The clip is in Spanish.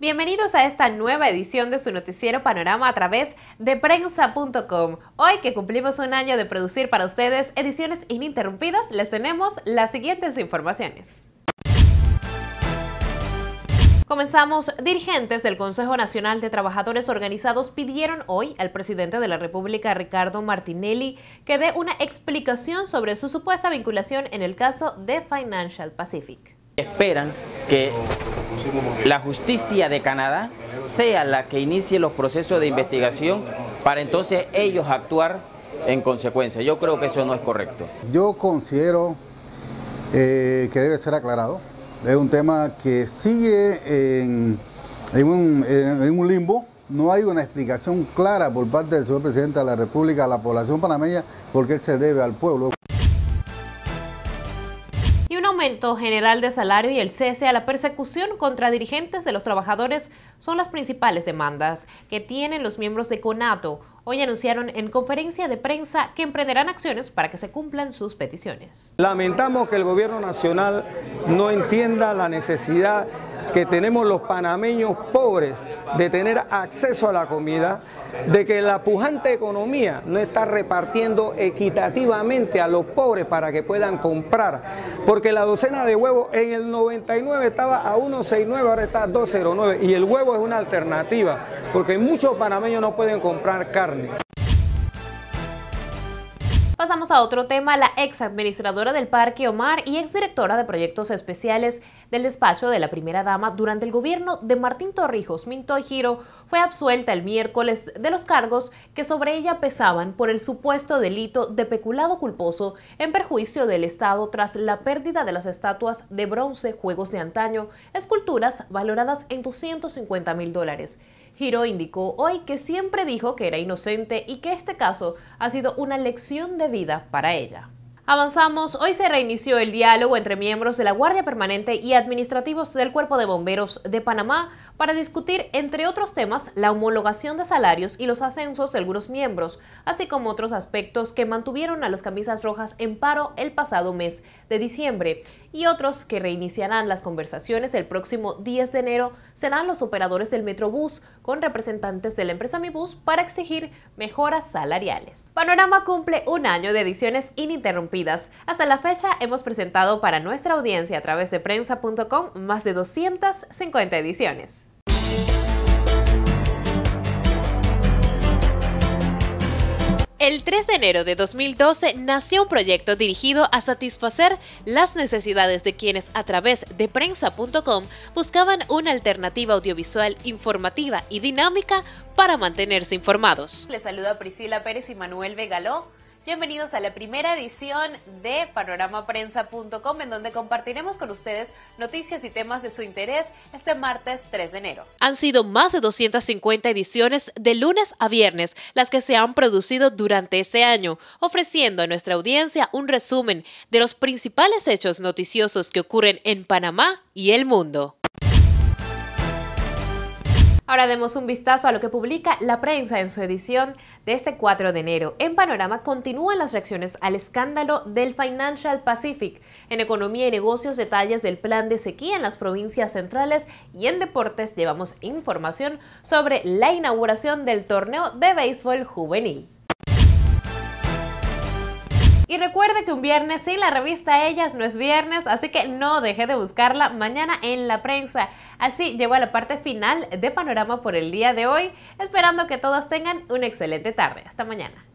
Bienvenidos a esta nueva edición de su noticiero Panorama a través de prensa.com. Hoy que cumplimos un año de producir para ustedes ediciones ininterrumpidas, les tenemos las siguientes informaciones. Comenzamos. Dirigentes del Consejo Nacional de Trabajadores Organizados pidieron hoy al presidente de la República, Ricardo Martinelli, que dé una explicación sobre su supuesta vinculación en el caso de Financial Pacific esperan que la justicia de Canadá sea la que inicie los procesos de investigación para entonces ellos actuar en consecuencia. Yo creo que eso no es correcto. Yo considero eh, que debe ser aclarado. Es un tema que sigue en, un, limbo. No hay una explicación clara por parte del señor presidente de la República a la población panameña porque él se debe al pueblo aumento general de salario y el cese a la persecución contra dirigentes de los trabajadores son las principales demandas que tienen los miembros de CONATO, Hoy anunciaron en conferencia de prensa que emprenderán acciones para que se cumplan sus peticiones. Lamentamos que el gobierno nacional no entienda la necesidad que tenemos los panameños pobres de tener acceso a la comida, de que la pujante economía no está repartiendo equitativamente a los pobres para que puedan comprar, porque la docena de huevos en el 99 estaba a 1,69, ahora está a 2,09 y el huevo es una alternativa, porque muchos panameños no pueden comprar carne. Pasamos a otro tema. La ex administradora del Parque Omar y ex directora de proyectos especiales del despacho de la primera dama durante el gobierno de Martín Torrijos Mintoy Giro fue absuelta el miércoles de los cargos que sobre ella pesaban por el supuesto delito de peculado culposo en perjuicio del Estado tras la pérdida de las estatuas de bronce, juegos de antaño, esculturas valoradas en 250 mil dólares. Hiro indicó hoy que siempre dijo que era inocente y que este caso ha sido una lección de vida para ella. Avanzamos, hoy se reinició el diálogo entre miembros de la Guardia Permanente y administrativos del Cuerpo de Bomberos de Panamá para discutir, entre otros temas, la homologación de salarios y los ascensos de algunos miembros, así como otros aspectos que mantuvieron a los camisas rojas en paro el pasado mes de diciembre y otros que reiniciarán las conversaciones el próximo 10 de enero serán los operadores del Metrobús con representantes de la empresa Mibus para exigir mejoras salariales. Panorama cumple un año de ediciones ininterrumpidas. Hasta la fecha hemos presentado para nuestra audiencia a través de prensa.com más de 250 ediciones. El 3 de enero de 2012 nació un proyecto dirigido a satisfacer las necesidades de quienes a través de prensa.com buscaban una alternativa audiovisual informativa y dinámica para mantenerse informados. Les saluda Priscila Pérez y Manuel Vegaló. Bienvenidos a la primera edición de panoramaPrensa.com en donde compartiremos con ustedes noticias y temas de su interés este martes 3 de enero. Han sido más de 250 ediciones de lunes a viernes las que se han producido durante este año, ofreciendo a nuestra audiencia un resumen de los principales hechos noticiosos que ocurren en Panamá y el mundo. Ahora demos un vistazo a lo que publica la prensa en su edición de este 4 de enero. En Panorama continúan las reacciones al escándalo del Financial Pacific. En economía y negocios, detalles del plan de sequía en las provincias centrales y en deportes llevamos información sobre la inauguración del torneo de béisbol juvenil. Y recuerde que un viernes sin la revista Ellas no es viernes, así que no deje de buscarla mañana en la prensa. Así llego a la parte final de Panorama por el día de hoy, esperando que todos tengan una excelente tarde. Hasta mañana.